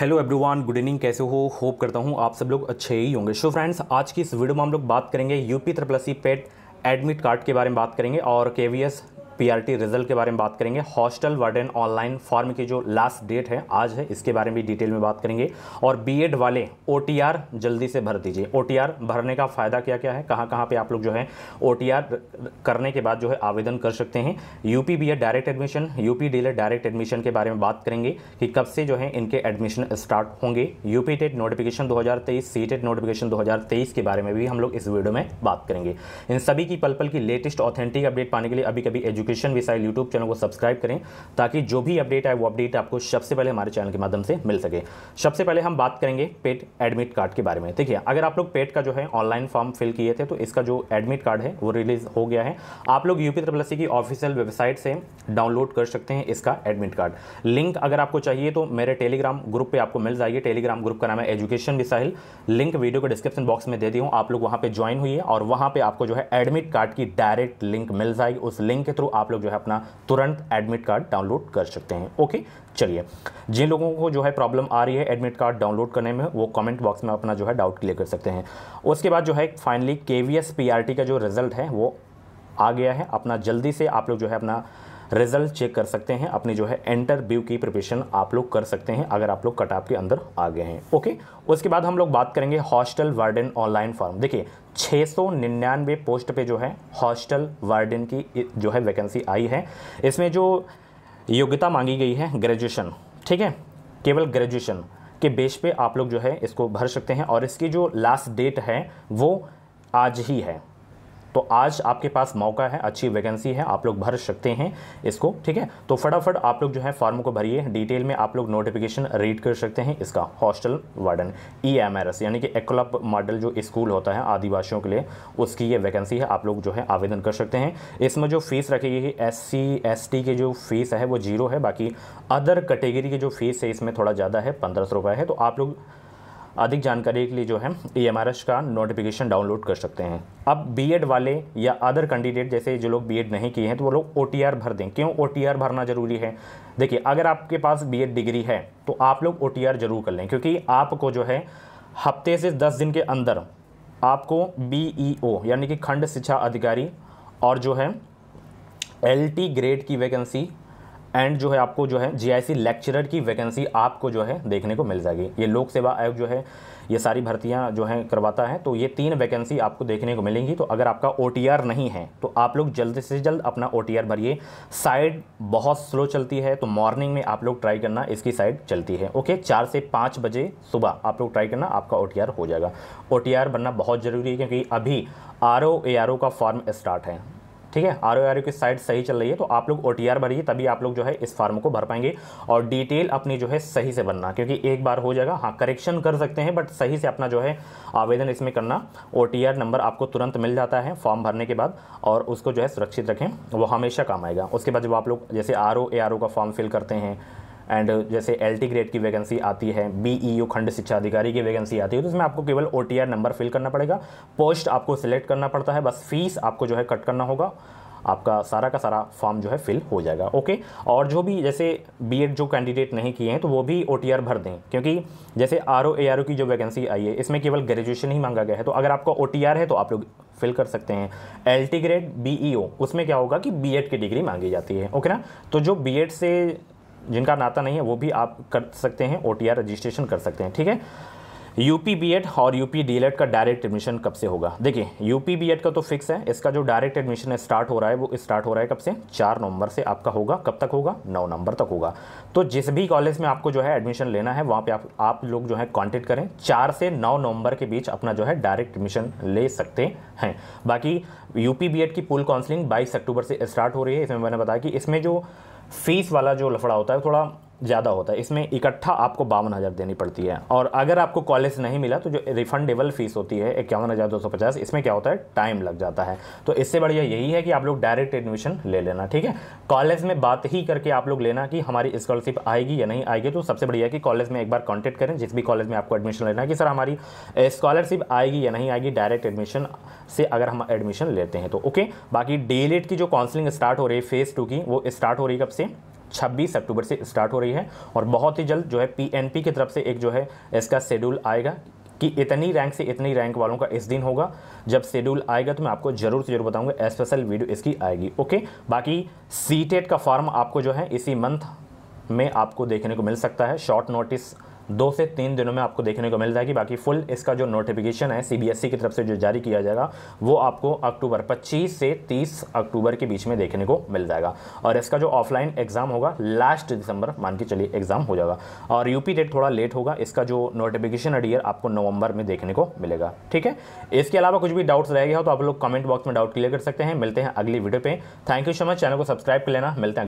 hello everyone good evening कैसे हो hope करता हूँ आप सब लोग अच्छे ही होंगे शो फ्रेंड्स आज की इस वीडियो में हम लोग बात करेंगे यूपी त्रिप्लसी पेट एडमिट कार्ड के बारे में बात करेंगे और के पीआरटी रिजल्ट के बारे में बात करेंगे हॉस्टल वार्डन ऑनलाइन फॉर्म की जो लास्ट डेट है आज है इसके बारे में डिटेल में बात करेंगे और बीएड वाले ओटीआर जल्दी से भर दीजिए ओटीआर भरने का फ़ायदा क्या क्या है कहाँ कहाँ पे आप लोग जो है ओ करने के बाद जो है आवेदन कर सकते हैं UP B direct admission UP DElEd direct admission के बारे में बात करेंगे कि कब से जो है इनके एडमिशन स्टार्ट होंगे यूपी टेट नोटिफिकेशन दो हज़ार नोटिफिकेशन 2023 के बारे में भी हम लोग इस वीडियो में बात करेंगे इन सभी की पल पल की लेटेस्ट ऑथेंटिक अपडेट पाने के लिए अभी कभी एजुकेशन एजुकेशन विसाइल यूट्यूब चैनल को सब्सक्राइब करें ताकि जो भी अपडेट आए वो अपडेट आपको सबसे पहले हमारे चैनल के माध्यम से मिल सके सबसे पहले हम बात करेंगे पेट एडमिट कार्ड के बारे में देखिए अगर आप लोग पेट का जो है ऑनलाइन फॉर्म फिल किए थे तो इसका जो एडमिट कार्ड है वो रिलीज हो गया है आप लोग यूपी ट्रिपल की ऑफिशियल वेबसाइट से डाउनलोड कर सकते हैं इसका एडमिट कार्ड लिंक अगर आपको चाहिए तो मेरे टेलीग्राम ग्रुप पे आपको मिल जाएगी टेलीग्राम ग्रुप का नाम है एजुकेशन विसाइल लिंक वीडियो को डिस्क्रिप्शन बॉक्स में दे दी हूँ आप लोग वहाँ पे ज्वाइन हुई है और वहाँ पे आपको जो है एडमिट कार्ड की डायरेक्ट लिंक मिल जाएगी उस लिंक के थ्रू आप लोग जो है अपना तुरंत एडमिट कार्ड डाउनलोड कर सकते हैं ओके चलिए जिन लोगों को जो है प्रॉब्लम आ रही है एडमिट कार्ड डाउनलोड करने में वो कमेंट बॉक्स में अपना जो है डाउट क्लियर कर सकते हैं उसके बाद जो है फाइनली के वी का जो रिज़ल्ट है वो आ गया है अपना जल्दी से आप लोग जो है अपना रिजल्ट चेक कर सकते हैं अपनी जो है इंटरव्यू की प्रिपरेशन आप लोग कर सकते हैं अगर आप लोग कटाप के अंदर आ गए हैं ओके उसके बाद हम लोग बात करेंगे हॉस्टल वार्डन ऑनलाइन फॉर्म देखिए छः सौ निन्यानवे पोस्ट पे जो है हॉस्टल वार्डन की जो है वैकेंसी आई है इसमें जो योग्यता मांगी गई है ग्रेजुएशन ठीक है केवल ग्रेजुएशन के बेस पे आप लोग जो है इसको भर सकते हैं और इसकी जो लास्ट डेट है वो आज ही है तो आज आपके पास मौका है अच्छी वैकेंसी है आप लोग भर सकते हैं इसको ठीक है तो फटाफट आप लोग जो है फॉर्म को भरिए डिटेल में आप लोग नोटिफिकेशन रीड कर सकते हैं इसका hostel warden E M R S यानी कि एक्लब मॉडल जो स्कूल होता है आदिवासियों के लिए उसकी ये वैकेंसी है आप लोग जो है आवेदन कर सकते हैं इसमें जो फीस रखी गई है एस सी एस टी की जो फीस है वो जीरो है बाकी अदर कैटेगरी की जो फीस है इसमें थोड़ा ज़्यादा है पंद्रह सौ रुपये है तो आप लोग अधिक जानकारी के लिए जो है ई e का नोटिफिकेशन डाउनलोड कर सकते हैं अब एड वाले या अदर कैंडिडेट जैसे जो लोग एड नहीं किए हैं तो वो लोग ओ भर दें क्यों ओ भरना ज़रूरी है देखिए अगर आपके पास एड डिग्री है तो आप लोग ओ ज़रूर कर लें क्योंकि आपको जो है हफ्ते से दस दिन के अंदर आपको ओ e यानी कि खंड शिक्षा अधिकारी और जो है टी ग्रेड की वैकेंसी एंड जो है आपको जो है जीआईसी लेक्चरर की वैकेंसी आपको जो है देखने को मिल जाएगी ये लोक सेवा आयोग जो है ये सारी भर्तियाँ जो हैं करवाता है तो ये तीन वैकेंसी आपको देखने को मिलेंगी तो अगर आपका ओ नहीं है तो आप लोग जल्द से जल्द अपना ओ भरिए साइड बहुत स्लो चलती है तो मॉर्निंग में आप लोग ट्राई करना इसकी साइड चलती है ओके चार से पाँच बजे सुबह आप लोग ट्राई करना आपका ओ हो जाएगा ओ बनना बहुत ज़रूरी है क्योंकि अभी R O A R O का फॉर्म स्टार्ट है ठीक है आर ओ आर ओ की साइट सही चल रही है तो आप लोग ओ टी आर भरिए तभी आप लोग जो है इस फॉर्म को भर पाएंगे और डिटेल अपनी जो है सही से बनना क्योंकि एक बार हो जाएगा हाँ करेक्शन कर सकते हैं बट सही से अपना जो है आवेदन इसमें करना ओ टी आर नंबर आपको तुरंत मिल जाता है फॉर्म भरने के बाद और उसको जो है सुरक्षित रखें वो हमेशा काम आएगा उसके बाद जब आप लोग जैसे R O A R O का फॉर्म फिल करते हैं एंड uh, जैसे एल ग्रेड की वैकेंसी आती है बी e खंड शिक्षा अधिकारी की वैकेंसी आती है तो इसमें आपको केवल ओ नंबर फिल करना पड़ेगा पोस्ट आपको सिलेक्ट करना पड़ता है बस फीस आपको जो है कट करना होगा आपका सारा का सारा फॉर्म जो है फिल हो जाएगा ओके और जो भी जैसे बीएड जो कैंडिडेट नहीं किए हैं तो वो भी ओ भर दें क्योंकि जैसे आर ओ ए की जो वैकेंसी आई है इसमें केवल ग्रेजुएशन ही मांगा गया है तो अगर आपका ओ है तो आप लोग फिल कर सकते हैं एल ग्रेड बी उसमें क्या होगा कि बी की डिग्री मांगी जाती है ओके ना तो जो बी से जिनका नाता नहीं है वो भी आप कर सकते हैं ओ रजिस्ट्रेशन कर सकते हैं ठीक है यूपी एड और यूपी डीएलएड का डायरेक्ट एडमिशन कब से होगा देखिए यूपी एड का तो फिक्स है इसका जो डायरेक्ट एडमिशन स्टार्ट हो रहा है वो स्टार्ट हो रहा है कब से चार नवंबर से आपका होगा कब तक होगा नौ नवंबर तक होगा तो जिस भी कॉलेज में आपको जो है एडमिशन लेना है वहाँ पे आप आप लोग जो है कॉन्टेक्ट करें चार से नौ नवंबर के बीच अपना जो है डायरेक्ट एडमिशन ले सकते हैं बाकी पी बी की पुल काउंसलिंग बाईस अक्टूबर से स्टार्ट हो रही है इसमें मैंने बताया कि इसमें जो फीस वाला जो लफड़ा होता है थोड़ा ज़्यादा होता है इसमें इकट्ठा आपको बावन हज़ार देनी पड़ती है और अगर आपको कॉलेज नहीं मिला तो जो रिफंडेबल फ़ीस होती है इक्यावन हज़ार दो सौ पचास इसमें क्या होता है टाइम लग जाता है तो इससे बढ़िया यही है कि आप लोग डायरेक्ट एडमिशन ले लेना ठीक है कॉलेज में बात ही करके आप लोग लेना कि हमारी स्कॉलरशिप आएगी या नहीं आएगी तो सबसे बढ़िया कि कॉलेज में एक बार कॉन्टैक्ट करें जिस भी कॉलेज में आपको एडमिशन लेना है कि सर हमारी स्कॉलरशिप आएगी या नहीं आएगी डायरेक्ट एडमिशन से अगर हम एडमिशन लेते हैं तो ओके बाकी डी e की जो काउंसलिंग स्टार्ट हो रही है फेज़ टू की वो स्टार्ट हो रही है कब से 26 अक्टूबर से स्टार्ट हो रही है और बहुत ही जल्द जो है पीएनपी की तरफ से एक जो है इसका शेड्यूल आएगा कि इतनी रैंक से इतनी रैंक वालों का इस दिन होगा जब शेड्यूल आएगा तो मैं आपको जरूर से जरूर बताऊंगा स्पेशल वीडियो इसकी आएगी ओके बाकी सी e का फॉर्म आपको जो है इसी मंथ में आपको देखने को मिल सकता है शॉर्ट नोटिस दो से तीन दिनों में आपको देखने को मिल जाएगी बाकी फुल इसका जो नोटिफिकेशन है सीबीएसई e की तरफ से जो जारी किया जाएगा वो आपको अक्टूबर 25 से 30 अक्टूबर के बीच में देखने को मिल जाएगा और इसका जो ऑफलाइन एग्ज़ाम होगा लास्ट दिसंबर मान के चलिए एग्ज़ाम हो जाएगा और यूपी डेट थोड़ा लेट होगा इसका जो नोटिफिकेशन अडियर आपको नवंबर में देखने को मिलेगा ठीक है इसके अलावा कुछ भी डाउट्स रह गया हो तो आप लोग कमेंट बॉक्स में डाउट क्लियर कर सकते हैं मिलते हैं अगली वीडियो पर thank you so much channel को सब्सक्राइब कर लेना मिलते हैं